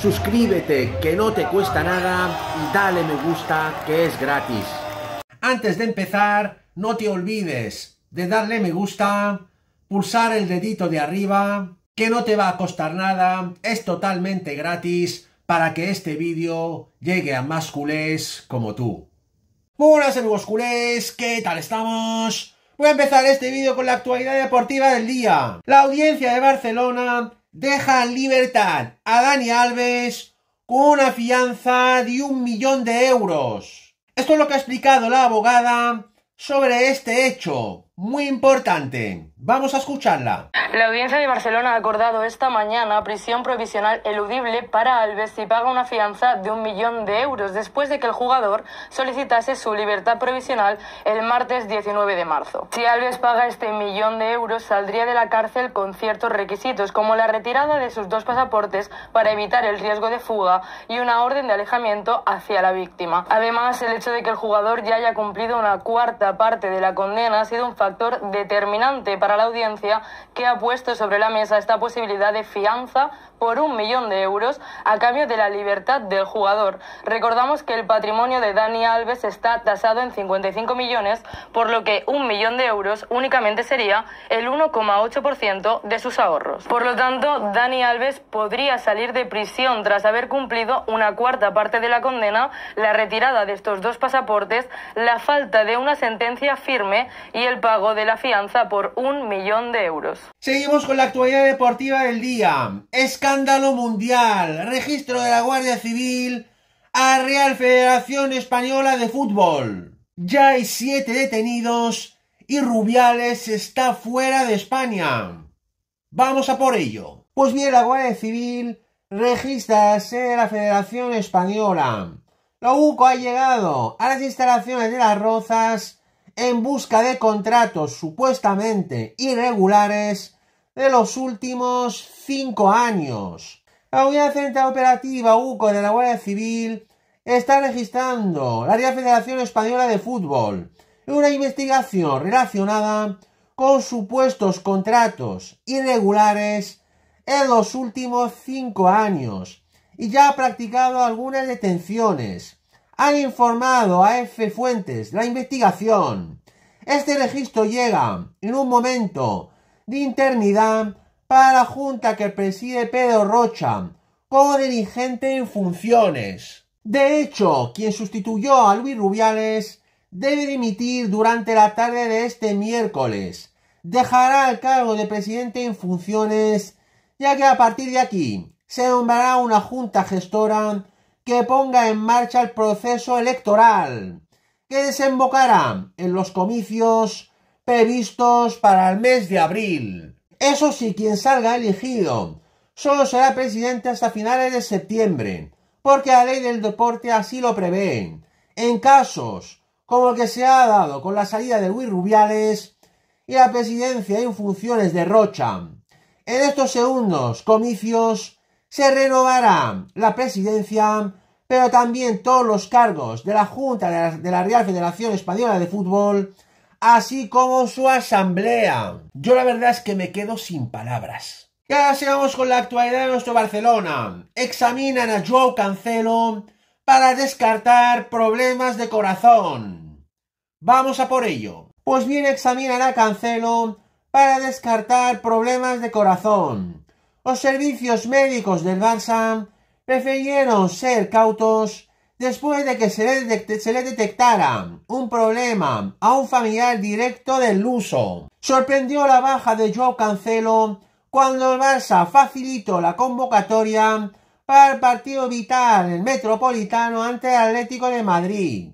suscríbete que no te cuesta nada y dale me gusta que es gratis. Antes de empezar, no te olvides de darle me gusta, pulsar el dedito de arriba, que no te va a costar nada, es totalmente gratis para que este vídeo llegue a más culés como tú. Buenas amigos culés, ¿qué tal estamos? Voy a empezar este vídeo con la actualidad deportiva del día. La audiencia de Barcelona deja libertad a Dani Alves con una fianza de un millón de euros. Esto es lo que ha explicado la abogada sobre este hecho muy importante. Vamos a escucharla. La audiencia de Barcelona ha acordado esta mañana prisión provisional eludible para Alves si paga una fianza de un millón de euros después de que el jugador solicitase su libertad provisional el martes 19 de marzo. Si Alves paga este millón de euros, saldría de la cárcel con ciertos requisitos, como la retirada de sus dos pasaportes para evitar el riesgo de fuga y una orden de alejamiento hacia la víctima. Además, el hecho de que el jugador ya haya cumplido una cuarta parte de la condena ha sido un factor factor determinante para la audiencia que ha puesto sobre la mesa esta posibilidad de fianza por un millón de euros a cambio de la libertad del jugador. Recordamos que el patrimonio de Dani Alves está tasado en 55 millones, por lo que un millón de euros únicamente sería el 1,8% de sus ahorros. Por lo tanto, Dani Alves podría salir de prisión tras haber cumplido una cuarta parte de la condena, la retirada de estos dos pasaportes, la falta de una sentencia firme y el pago de la fianza por un millón de euros. Seguimos con la actualidad deportiva del día. Escándalo mundial. Registro de la Guardia Civil a Real Federación Española de Fútbol. Ya hay siete detenidos y Rubiales está fuera de España. Vamos a por ello. Pues bien, la Guardia Civil registra la de la Federación Española. La UCO ha llegado a las instalaciones de las Rozas en busca de contratos supuestamente irregulares de los últimos cinco años. La Unidad Central Operativa UCO de la Guardia Civil está registrando la Real Federación Española de Fútbol una investigación relacionada con supuestos contratos irregulares en los últimos cinco años y ya ha practicado algunas detenciones ha informado a F. Fuentes la investigación. Este registro llega en un momento de internidad para la junta que preside Pedro Rocha como dirigente en funciones. De hecho, quien sustituyó a Luis Rubiales debe dimitir durante la tarde de este miércoles. Dejará el cargo de presidente en funciones, ya que a partir de aquí se nombrará una junta gestora que ponga en marcha el proceso electoral, que desembocará en los comicios previstos para el mes de abril. Eso sí, quien salga elegido solo será presidente hasta finales de septiembre, porque la ley del deporte así lo prevé. En casos como el que se ha dado con la salida de Luis Rubiales y la presidencia en funciones de Rocha. En estos segundos comicios se renovará la presidencia, pero también todos los cargos de la Junta de la, Real Federación Española de Fútbol, así como su asamblea. Yo la verdad es que me quedo sin palabras. Y ahora sigamos con la actualidad de nuestro Barcelona. Examinan a Joao Cancelo para descartar problemas de corazón. Vamos a por ello. Pues bien, examinan a Cancelo para descartar problemas de corazón. Los servicios médicos del Barça prefirieron ser cautos después de que se le, detectara un problema a un familiar directo del luso. Sorprendió la baja de Joao Cancelo cuando el Barça facilitó la convocatoria para el partido vital del Metropolitano ante el Atlético de Madrid.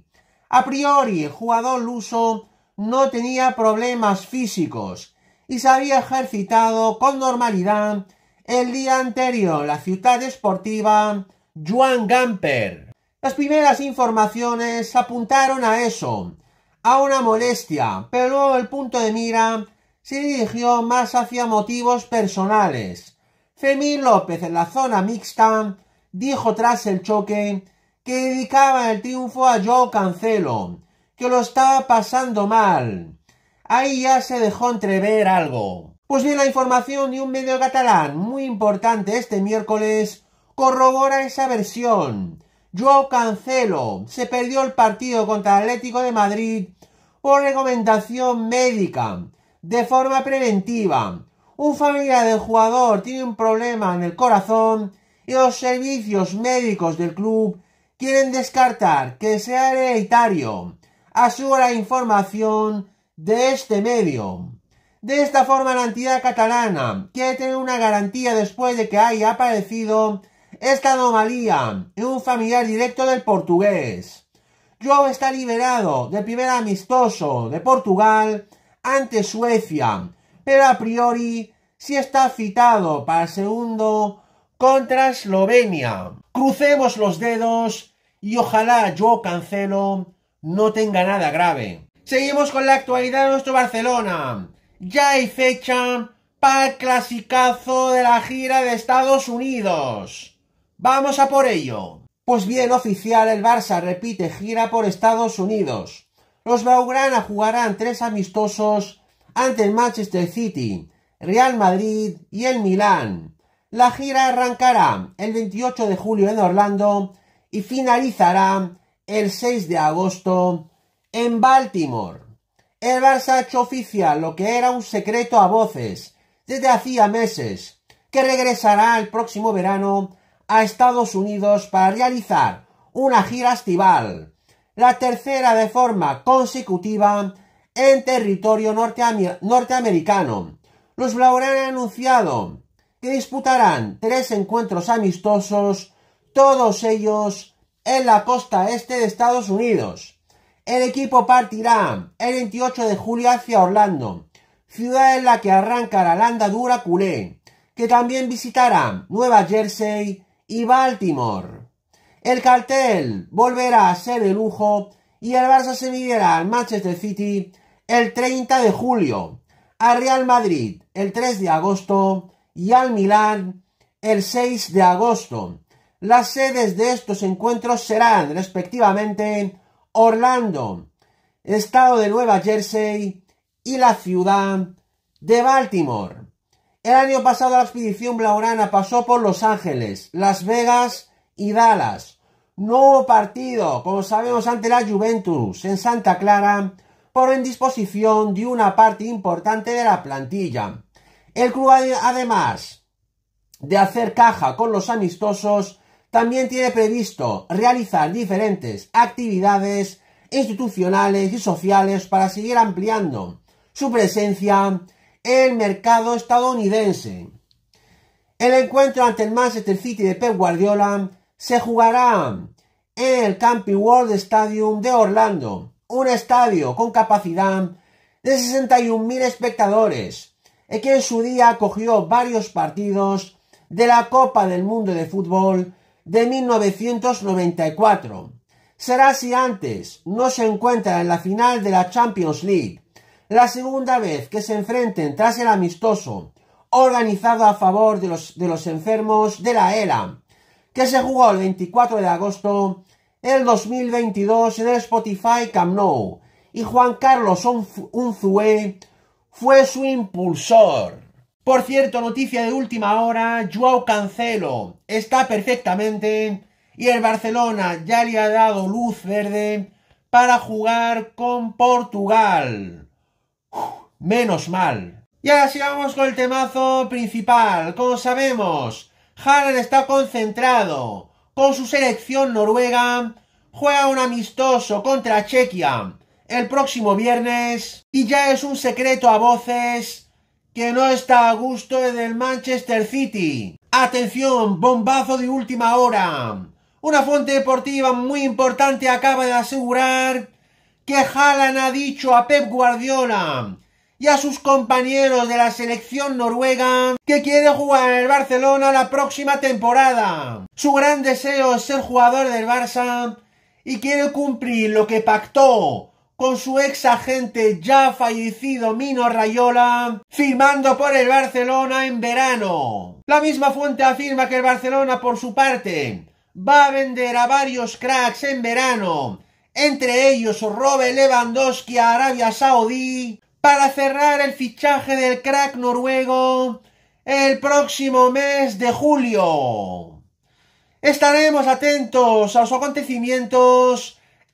A priori, el jugador luso no tenía problemas físicos y se había ejercitado con normalidad el día anterior, la ciudad deportiva Juan Gamper. Las primeras informaciones apuntaron a eso, a una molestia, pero el punto de mira se dirigió más hacia motivos personales. Fermín López en la zona mixta dijo tras el choque que dedicaba el triunfo a Joe Cancelo, que lo estaba pasando mal. Ahí ya se dejó entrever algo. Pues bien, la información de un medio catalán muy importante este miércoles corrobora esa versión. Yo Cancelo se perdió el partido contra el Atlético de Madrid por recomendación médica, de forma preventiva. Un familiar del jugador tiene un problema en el corazón y los servicios médicos del club quieren descartar que sea hereditario. Asegura la información de este medio. De esta forma, la entidad catalana quiere tener una garantía después de que haya aparecido esta anomalía en un familiar directo del portugués. Joao está liberado del primer amistoso de Portugal ante Suecia, pero a priori sí está citado para segundo contra Eslovenia. Crucemos los dedos y ojalá Joao Cancelo no tenga nada grave. Seguimos con la actualidad de nuestro Barcelona. Ya hay fecha para el clasicazo de la gira de Estados Unidos. Vamos a por ello. Pues bien, oficial, el Barça repite gira por Estados Unidos. Los Baugrana jugarán tres amistosos ante el Manchester City, Real Madrid y el Milán. La gira arrancará el 28 de julio en Orlando y finalizará el 6 de agosto en Baltimore. El Barça ha hecho oficial lo que era un secreto a voces desde hacía meses, que regresará el próximo verano a Estados Unidos para realizar una gira estival, la tercera de forma consecutiva en territorio norteamericano. Los Blaugrana han anunciado que disputarán tres encuentros amistosos, todos ellos en la costa este de Estados Unidos el equipo partirá el 28 de julio hacia Orlando, ciudad en la que arranca la andadura culé, que también visitará Nueva Jersey y Baltimore. El cartel volverá a ser de lujo y el Barça se midiera al Manchester City el 30 de julio, al Real Madrid el 3 de agosto y al Milan el 6 de agosto. Las sedes de estos encuentros serán respectivamente Orlando, estado de Nueva Jersey y la ciudad de Baltimore. El año pasado la expedición blaurana pasó por Los Ángeles, Las Vegas y Dallas. Nuevo partido, como sabemos, ante la Juventus en Santa Clara por indisposición de una parte importante de la plantilla. El club además de hacer caja con los amistosos también tiene previsto realizar diferentes actividades institucionales y sociales para seguir ampliando su presencia en el mercado estadounidense. El encuentro ante el Manchester City de Pep Guardiola se jugará en el Camping World Stadium de Orlando, un estadio con capacidad de 61.000 espectadores, que en su día acogió varios partidos de la Copa del Mundo de Fútbol de 1994. Será si antes no se encuentra en la final de la Champions League, la segunda vez que se enfrenten tras el amistoso organizado a favor de los, de los enfermos de la ELA, que se jugó el 24 de agosto del 2022 en el Spotify Camp Nou, y Juan Carlos Unzué fue su impulsor. Por cierto, noticia de última hora, Joao Cancelo está perfectamente y el Barcelona ya le ha dado luz verde para jugar con Portugal. menos mal. Y ahora sigamos con el temazo principal. Como sabemos, Haaland está concentrado con su selección noruega. Juega un amistoso contra Chequia el próximo viernes y ya es un secreto a voces que no está a gusto en el Manchester City. Atención, bombazo de última hora. Una fuente deportiva muy importante acaba de asegurar que Haaland ha dicho a Pep Guardiola y a sus compañeros de la selección noruega que quiere jugar en el Barcelona la próxima temporada. Su gran deseo es ser jugador del Barça y quiere cumplir lo que pactó con su ex agente ya fallecido Mino Rayola, firmando por el Barcelona en verano. La misma fuente afirma que el Barcelona, por su parte, va a vender a varios cracks en verano, entre ellos Robert Lewandowski a Arabia Saudí, para cerrar el fichaje del crack noruego el próximo mes de julio. Estaremos atentos a los acontecimientos